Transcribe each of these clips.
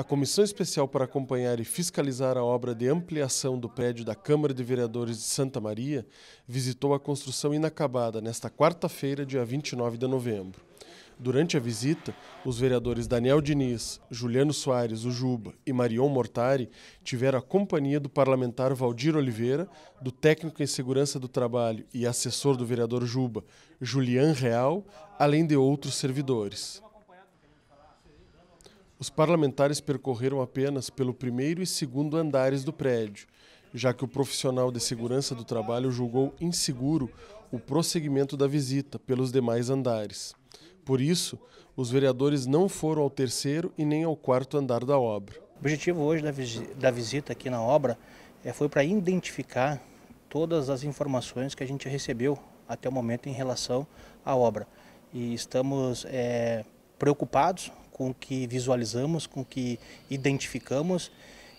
A Comissão Especial para acompanhar e fiscalizar a obra de ampliação do prédio da Câmara de Vereadores de Santa Maria visitou a construção inacabada nesta quarta-feira, dia 29 de novembro. Durante a visita, os vereadores Daniel Diniz, Juliano Soares, O Juba e Marion Mortari tiveram a companhia do parlamentar Valdir Oliveira, do técnico em segurança do trabalho e assessor do vereador Juba, Julian Real, além de outros servidores. Os parlamentares percorreram apenas pelo primeiro e segundo andares do prédio, já que o profissional de segurança do trabalho julgou inseguro o prosseguimento da visita pelos demais andares. Por isso, os vereadores não foram ao terceiro e nem ao quarto andar da obra. O objetivo hoje da visita aqui na obra eh, foi para identificar todas as informações que a gente recebeu até o momento em relação à obra. E estamos é, preocupados com o que visualizamos, com o que identificamos.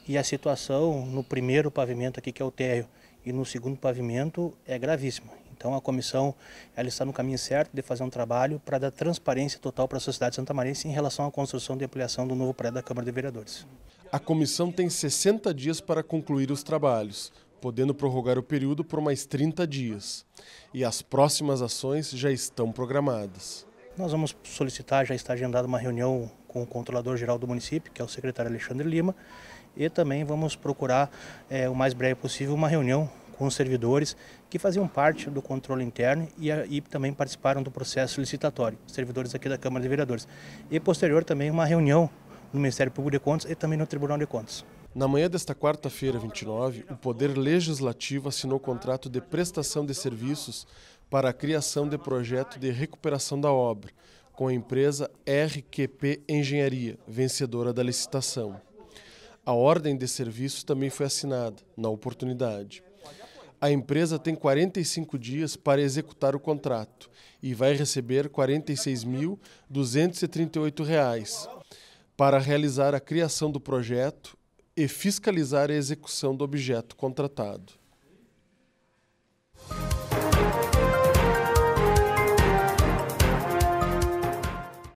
E a situação no primeiro pavimento aqui, que é o térreo, e no segundo pavimento é gravíssima. Então a comissão ela está no caminho certo de fazer um trabalho para dar transparência total para a sociedade santamarense em relação à construção e ampliação do novo prédio da Câmara de Vereadores. A comissão tem 60 dias para concluir os trabalhos, podendo prorrogar o período por mais 30 dias. E as próximas ações já estão programadas. Nós vamos solicitar, já está agendada uma reunião com o controlador-geral do município, que é o secretário Alexandre Lima, e também vamos procurar, é, o mais breve possível, uma reunião com os servidores que faziam parte do controle interno e, e, também participaram do processo licitatório, servidores aqui da Câmara de Vereadores. E posterior também uma reunião no Ministério Público de Contas e também no Tribunal de Contas. Na manhã desta quarta-feira, 29, o Poder Legislativo assinou contrato de prestação de serviços para a criação de projeto de recuperação da obra, com a empresa RQP Engenharia, vencedora da licitação. A ordem de serviço também foi assinada, na oportunidade. A empresa tem 45 dias para executar o contrato e vai receber R$ 46.238 para realizar a criação do projeto e fiscalizar a execução do objeto contratado.